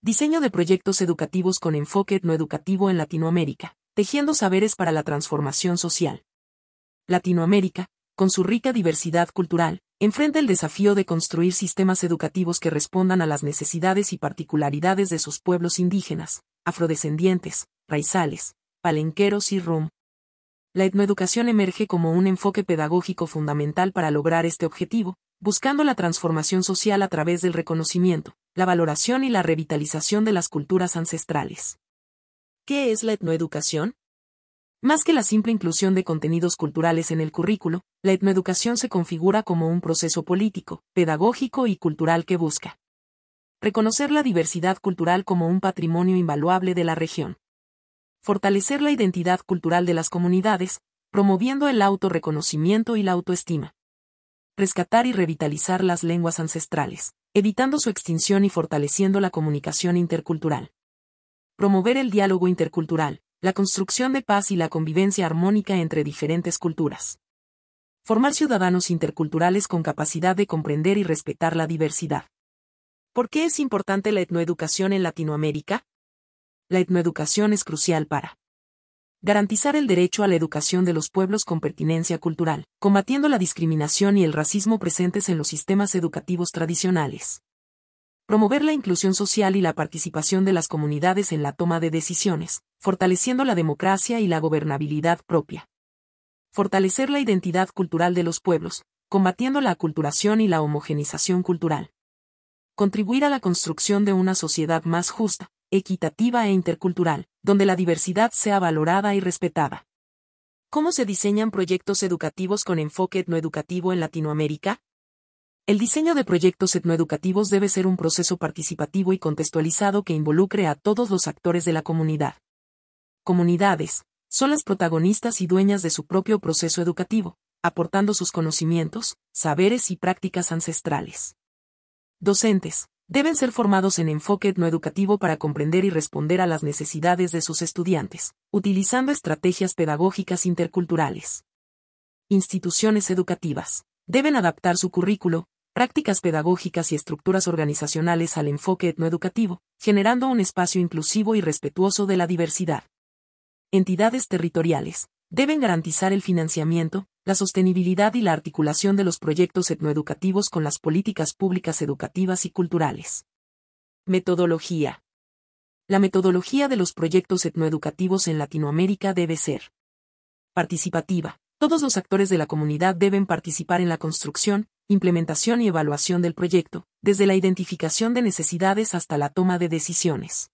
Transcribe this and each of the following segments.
Diseño de proyectos educativos con enfoque etnoeducativo en Latinoamérica, tejiendo saberes para la transformación social. Latinoamérica, con su rica diversidad cultural, enfrenta el desafío de construir sistemas educativos que respondan a las necesidades y particularidades de sus pueblos indígenas, afrodescendientes, raizales, palenqueros y rum. La etnoeducación emerge como un enfoque pedagógico fundamental para lograr este objetivo, buscando la transformación social a través del reconocimiento, la valoración y la revitalización de las culturas ancestrales. ¿Qué es la etnoeducación? Más que la simple inclusión de contenidos culturales en el currículo, la etnoeducación se configura como un proceso político, pedagógico y cultural que busca reconocer la diversidad cultural como un patrimonio invaluable de la región, fortalecer la identidad cultural de las comunidades, promoviendo el autorreconocimiento y la autoestima, rescatar y revitalizar las lenguas ancestrales, evitando su extinción y fortaleciendo la comunicación intercultural. Promover el diálogo intercultural, la construcción de paz y la convivencia armónica entre diferentes culturas. Formar ciudadanos interculturales con capacidad de comprender y respetar la diversidad. ¿Por qué es importante la etnoeducación en Latinoamérica? La etnoeducación es crucial para garantizar el derecho a la educación de los pueblos con pertinencia cultural, combatiendo la discriminación y el racismo presentes en los sistemas educativos tradicionales. Promover la inclusión social y la participación de las comunidades en la toma de decisiones, fortaleciendo la democracia y la gobernabilidad propia. Fortalecer la identidad cultural de los pueblos, combatiendo la aculturación y la homogenización cultural. Contribuir a la construcción de una sociedad más justa, equitativa e intercultural, donde la diversidad sea valorada y respetada. ¿Cómo se diseñan proyectos educativos con enfoque etnoeducativo en Latinoamérica? El diseño de proyectos etnoeducativos debe ser un proceso participativo y contextualizado que involucre a todos los actores de la comunidad. Comunidades son las protagonistas y dueñas de su propio proceso educativo, aportando sus conocimientos, saberes y prácticas ancestrales. Docentes deben ser formados en enfoque etnoeducativo para comprender y responder a las necesidades de sus estudiantes, utilizando estrategias pedagógicas interculturales. Instituciones educativas deben adaptar su currículo, prácticas pedagógicas y estructuras organizacionales al enfoque etnoeducativo, generando un espacio inclusivo y respetuoso de la diversidad. Entidades territoriales Deben garantizar el financiamiento, la sostenibilidad y la articulación de los proyectos etnoeducativos con las políticas públicas educativas y culturales. Metodología. La metodología de los proyectos etnoeducativos en Latinoamérica debe ser participativa. Todos los actores de la comunidad deben participar en la construcción, implementación y evaluación del proyecto, desde la identificación de necesidades hasta la toma de decisiones.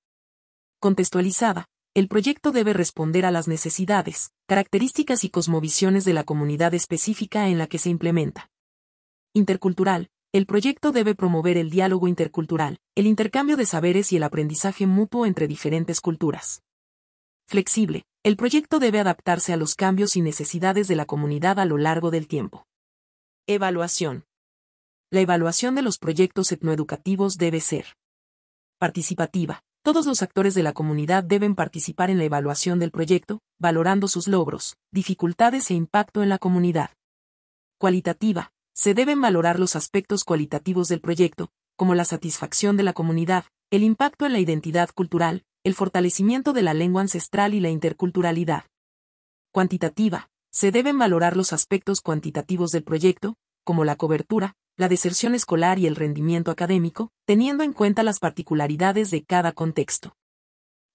Contextualizada, el proyecto debe responder a las necesidades, características y cosmovisiones de la comunidad específica en la que se implementa. Intercultural. El proyecto debe promover el diálogo intercultural, el intercambio de saberes y el aprendizaje mutuo entre diferentes culturas. Flexible. El proyecto debe adaptarse a los cambios y necesidades de la comunidad a lo largo del tiempo. Evaluación. La evaluación de los proyectos etnoeducativos debe ser participativa, todos los actores de la comunidad deben participar en la evaluación del proyecto, valorando sus logros, dificultades e impacto en la comunidad. Cualitativa. Se deben valorar los aspectos cualitativos del proyecto, como la satisfacción de la comunidad, el impacto en la identidad cultural, el fortalecimiento de la lengua ancestral y la interculturalidad. Cuantitativa. Se deben valorar los aspectos cuantitativos del proyecto, como la cobertura, la deserción escolar y el rendimiento académico, teniendo en cuenta las particularidades de cada contexto.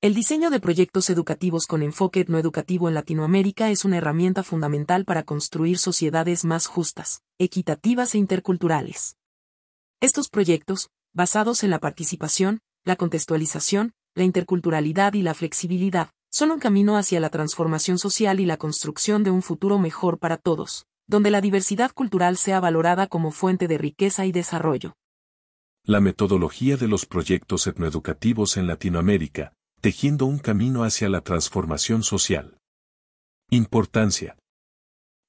El diseño de proyectos educativos con enfoque educativo en Latinoamérica es una herramienta fundamental para construir sociedades más justas, equitativas e interculturales. Estos proyectos, basados en la participación, la contextualización, la interculturalidad y la flexibilidad, son un camino hacia la transformación social y la construcción de un futuro mejor para todos, donde la diversidad cultural sea valorada como fuente de riqueza y desarrollo. La metodología de los proyectos etnoeducativos en Latinoamérica, tejiendo un camino hacia la transformación social. Importancia.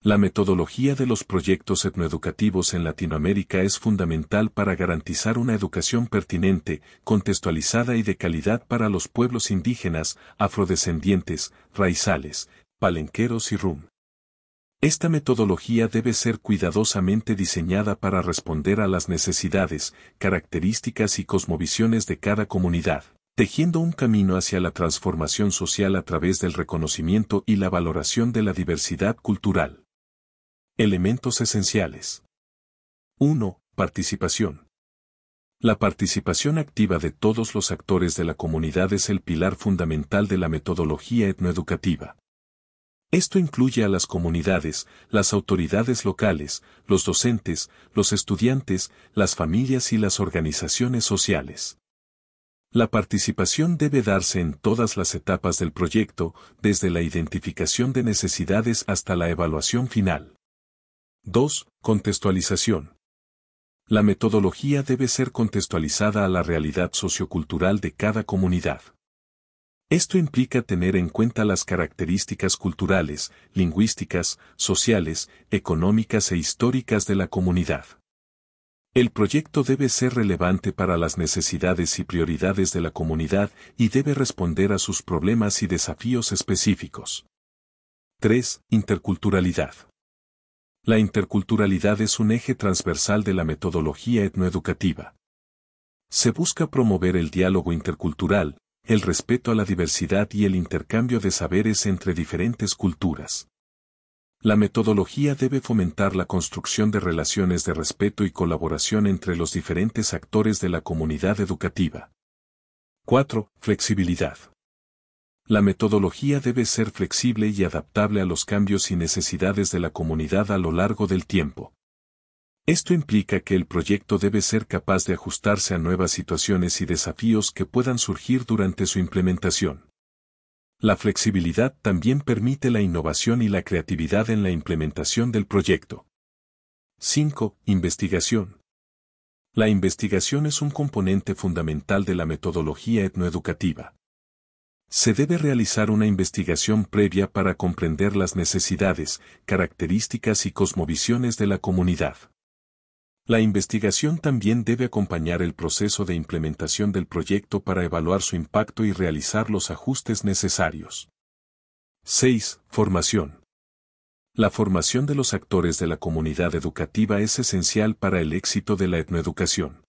La metodología de los proyectos etnoeducativos en Latinoamérica es fundamental para garantizar una educación pertinente, contextualizada y de calidad para los pueblos indígenas, afrodescendientes, raizales, palenqueros y rum. Esta metodología debe ser cuidadosamente diseñada para responder a las necesidades, características y cosmovisiones de cada comunidad, tejiendo un camino hacia la transformación social a través del reconocimiento y la valoración de la diversidad cultural. Elementos esenciales. 1. Participación. La participación activa de todos los actores de la comunidad es el pilar fundamental de la metodología etnoeducativa, esto incluye a las comunidades, las autoridades locales, los docentes, los estudiantes, las familias y las organizaciones sociales. La participación debe darse en todas las etapas del proyecto, desde la identificación de necesidades hasta la evaluación final. 2. Contextualización. La metodología debe ser contextualizada a la realidad sociocultural de cada comunidad. Esto implica tener en cuenta las características culturales, lingüísticas, sociales, económicas e históricas de la comunidad. El proyecto debe ser relevante para las necesidades y prioridades de la comunidad y debe responder a sus problemas y desafíos específicos. 3. Interculturalidad. La interculturalidad es un eje transversal de la metodología etnoeducativa. Se busca promover el diálogo intercultural, el respeto a la diversidad y el intercambio de saberes entre diferentes culturas. La metodología debe fomentar la construcción de relaciones de respeto y colaboración entre los diferentes actores de la comunidad educativa. 4. Flexibilidad. La metodología debe ser flexible y adaptable a los cambios y necesidades de la comunidad a lo largo del tiempo. Esto implica que el proyecto debe ser capaz de ajustarse a nuevas situaciones y desafíos que puedan surgir durante su implementación. La flexibilidad también permite la innovación y la creatividad en la implementación del proyecto. 5. Investigación. La investigación es un componente fundamental de la metodología etnoeducativa. Se debe realizar una investigación previa para comprender las necesidades, características y cosmovisiones de la comunidad. La investigación también debe acompañar el proceso de implementación del proyecto para evaluar su impacto y realizar los ajustes necesarios. 6. Formación. La formación de los actores de la comunidad educativa es esencial para el éxito de la etnoeducación.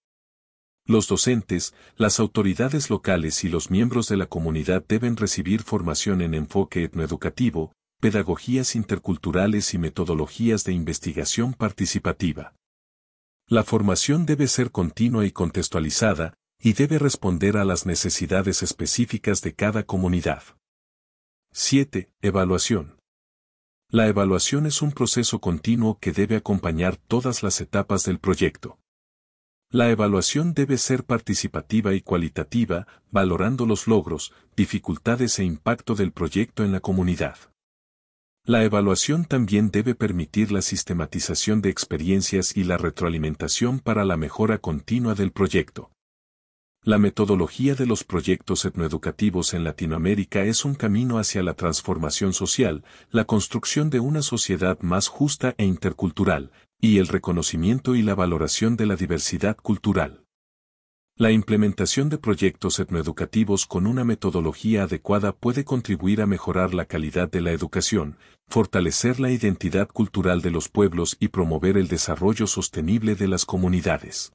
Los docentes, las autoridades locales y los miembros de la comunidad deben recibir formación en enfoque etnoeducativo, pedagogías interculturales y metodologías de investigación participativa. La formación debe ser continua y contextualizada, y debe responder a las necesidades específicas de cada comunidad. 7. Evaluación. La evaluación es un proceso continuo que debe acompañar todas las etapas del proyecto. La evaluación debe ser participativa y cualitativa, valorando los logros, dificultades e impacto del proyecto en la comunidad. La evaluación también debe permitir la sistematización de experiencias y la retroalimentación para la mejora continua del proyecto. La metodología de los proyectos etnoeducativos en Latinoamérica es un camino hacia la transformación social, la construcción de una sociedad más justa e intercultural, y el reconocimiento y la valoración de la diversidad cultural. La implementación de proyectos etnoeducativos con una metodología adecuada puede contribuir a mejorar la calidad de la educación, fortalecer la identidad cultural de los pueblos y promover el desarrollo sostenible de las comunidades.